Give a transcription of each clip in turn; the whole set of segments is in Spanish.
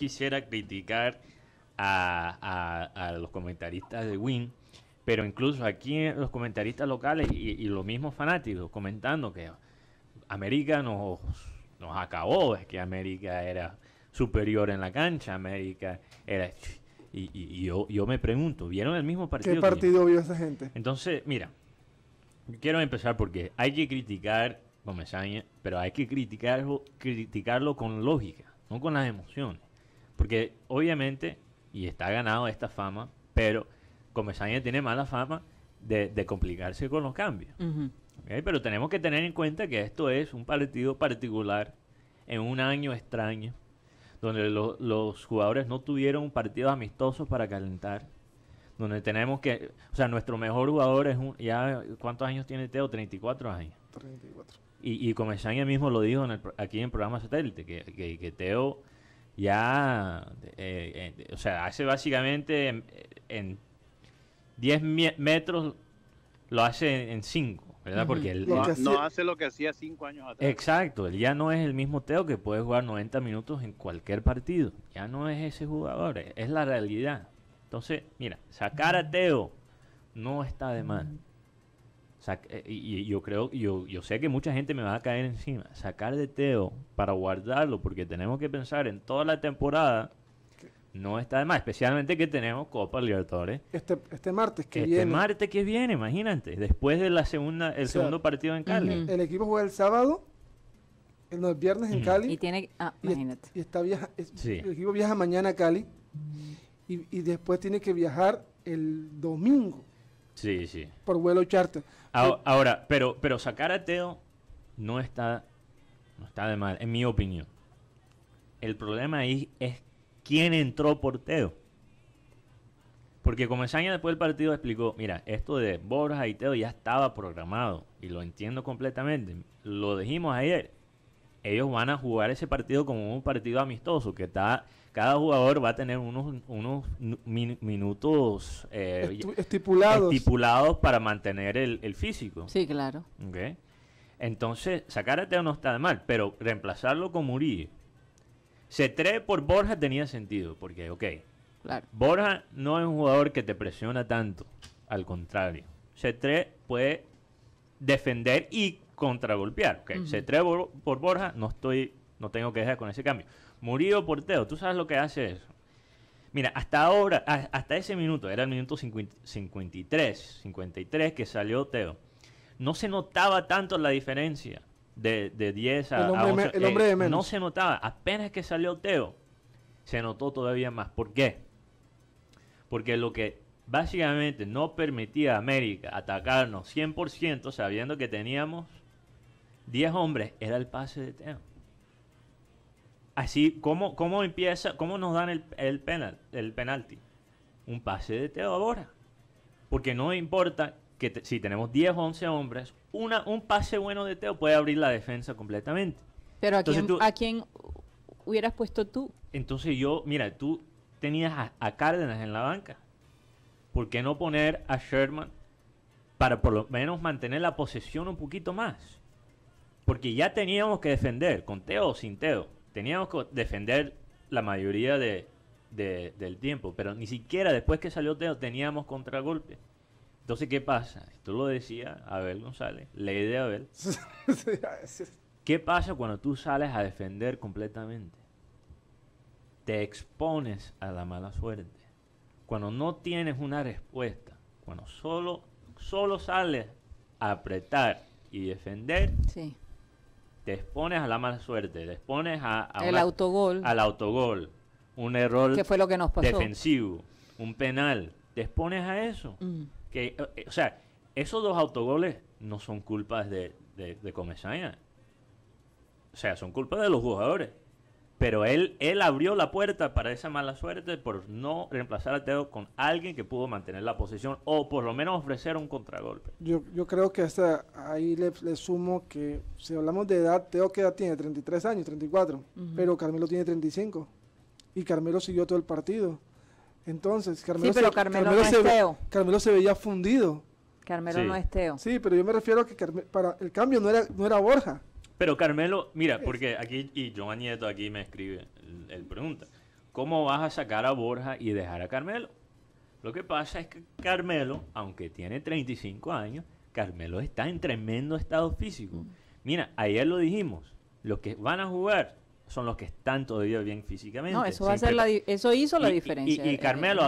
quisiera criticar a, los comentaristas de Win, pero incluso aquí los comentaristas locales y, los mismos fanáticos comentando que América nos, nos acabó, es que América era superior en la cancha, América era... Y, yo, yo, me pregunto, ¿vieron el mismo partido? ¿Qué partido vio esa gente? Entonces, mira, quiero empezar porque hay que criticar me pero hay que criticarlo, criticarlo con lógica, no con las emociones. Porque obviamente, y está ganado esta fama, pero Comesaña tiene mala fama de, complicarse con los cambios. Pero tenemos que tener en cuenta que esto es un partido particular en un año extraño, donde los jugadores no tuvieron un partido amistoso para calentar, donde tenemos que, o sea, nuestro mejor jugador es un, ya, ¿cuántos años tiene Teo? 34 años. 34. Y, y Comesaña mismo lo dijo aquí en el programa satélite, que Teo ya, eh, eh, o sea, hace básicamente eh, en 10 metros lo hace en 5, ¿verdad? Porque él no, hace... lo que hacía 5 años atrás. Exacto, él ya no es el mismo Teo que puede jugar 90 minutos en cualquier partido, ya no es ese jugador, es, es la realidad. Entonces, mira, sacar a Teo no está de mal. Eh, y yo creo, yo, yo sé que mucha gente me va a caer encima. Sacar de Teo para guardarlo, porque tenemos que pensar en toda la temporada, no está de más. Especialmente que tenemos Copa Libertadores. Este, este martes que este viene. Este martes que viene, imagínate. Después de la segunda, el segundo partido en Cali. El equipo juega el sábado, el, los viernes en Cali. Y tiene. Ah, imagínate. está El equipo viaja mañana a Cali. y, y después tiene que viajar el domingo Sí, sí. Por vuelo charter. Ahora, pero, pero, sacar a Teo no está, no está de mal, en mi opinión. El problema ahí es quién entró por Teo. Porque Comesaña después del partido explicó, mira, esto de Borja y Teo ya estaba programado y lo entiendo completamente. Lo dijimos ayer, ellos van a jugar ese partido como un partido amistoso, que cada jugador va a tener unos, unos minutos eh, estipulados. para mantener el, físico. Sí, claro. Okay. Entonces, Teo no está de mal, pero reemplazarlo con Murillo. C3 por Borja tenía sentido, porque, ok, Borja no es un jugador que te presiona tanto, al contrario. C3 puede defender y contragolpear. Okay. Se trae por, Borja, no estoy, no tengo que dejar con ese cambio. Murillo por Teo, tú sabes lo que hace eso. Mira, hasta ahora, hasta ese minuto, era el minuto 53, 53 que salió Teo. No se notaba tanto la diferencia de, de 10 a, el el hombre de eh, menos. no se notaba. Apenas que salió Teo, se notó todavía más. ¿Por qué? Porque lo que básicamente no permitía a América atacarnos 100% sabiendo que teníamos 10 hombres era el pase de Teo. Así, ¿cómo, cómo empieza, cómo nos dan el, el, penal, el penalti? Un pase de Teo ahora. Porque no importa que si tenemos 10 o 11 hombres, una, un pase bueno de Teo puede abrir la defensa completamente. Pero ¿a, quién, hubieras puesto tú? Entonces yo, mira, tú tenías a, a, Cárdenas en la banca. ¿Por qué no poner a Sherman para por lo menos mantener la posesión un poquito más? porque ya teníamos que defender, con Teo o sin Teo, teníamos que defender la mayoría del tiempo, pero ni siquiera después que salió Teo teníamos contragolpe. Entonces, ¿qué pasa? esto lo decía Abel González, ley de Abel. ¿Qué pasa cuando tú sales a defender completamente? Te expones a la mala suerte. Cuando no tienes una respuesta, cuando solo, solo sales a apretar y defender, sí te expones a la mala suerte, te expones a, autogol. al autogol, un error fue lo que nos defensivo, un penal, te expones a eso. Mm. Que, eh, eh, o sea, esos dos autogoles no son culpas de, de, Comesaña. O sea, son culpas de los jugadores. Pero él, él abrió la puerta para esa mala suerte por no reemplazar a Teo con alguien que pudo mantener la posición o por lo menos ofrecer un contragolpe. Yo, yo creo que hasta ahí le, sumo que si hablamos de edad, Teo qué tiene 33 años, 34, pero Carmelo tiene 35 y Carmelo siguió todo el partido. Entonces, Carmelo, se, Carmelo, se, veía fundido. Carmelo no es Teo. Sí, pero yo me refiero a que para el cambio no era, no era Borja. Pero Carmelo, mira, porque aquí, y Joan Nieto aquí me escribe, el pregunta, ¿cómo vas a sacar a Borja y dejar a Carmelo? Lo que pasa es que Carmelo, aunque tiene 35 años, Carmelo está en tremendo estado físico. Mm. Mira, ayer lo dijimos, los que van a jugar son los que están todavía bien físicamente. No, eso, hizo la diferencia. Y, Carmelo,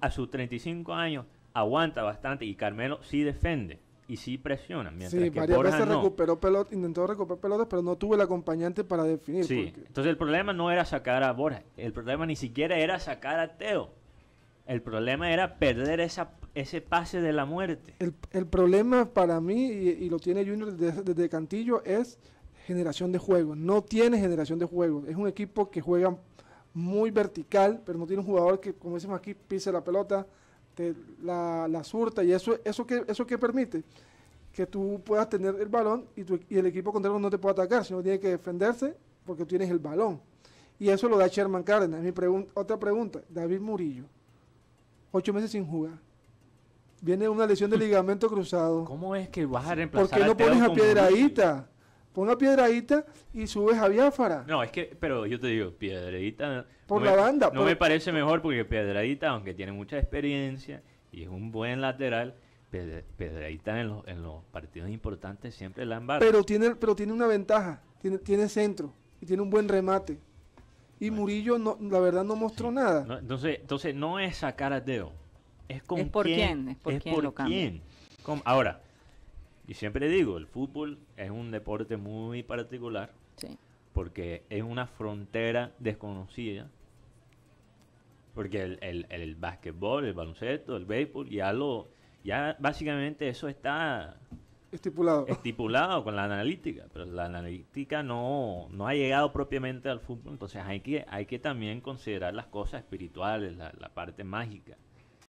a, sus 35 años, aguanta bastante y Carmelo sí defiende y sí presionan. Mientras sí, que varias recuperó intentó recuperar pelotas, pero no tuvo el acompañante para definir. Sí, entonces el problema no era sacar a Borja, el problema ni siquiera era sacar a Teo. El problema era perder esa, ese pase de la muerte. El, problema para mí, y, lo tiene Junior desde, desde Cantillo, es generación de juego. No tiene generación de juego. Es un equipo que juega muy vertical, pero no tiene un jugador que, como decimos aquí, pise la pelota, la, la, surta y eso, eso, que, eso que permite que tú puedas tener el balón y, el equipo contrario no te puede atacar, sino tiene que defenderse porque tienes el balón. Y eso lo da Sherman Cárdenas. otra pregunta, David Murillo, ocho meses sin jugar. Viene una lesión de ligamento cruzado. ¿Cómo es que vas a reemplazar ¿Por qué no pones a Piedraíta? pon una Piedradita y subes a Biafara. No, es que, pero yo te digo, Piedradita. Por la banda. No me parece mejor porque Piedradita, aunque tiene mucha experiencia y es un buen lateral, Piedradita en los, partidos importantes siempre la embarca. Pero tiene, pero tiene una ventaja: tiene, tiene centro y tiene un buen remate. Y Murillo, la verdad, no mostró nada. entonces, entonces, no es sacar a Deo. Es, como. es por quién, Es por, es quién, por lo quién. Ahora, y siempre digo, el fútbol es un deporte muy particular. Porque es una frontera desconocida. Porque el, el, el básquetbol, el baloncesto, el béisbol, ya lo. Ya básicamente eso está. Estipulado. Estipulado con la analítica. Pero la analítica no, no ha llegado propiamente al fútbol. Entonces hay que, hay que también considerar las cosas espirituales, la parte mágica.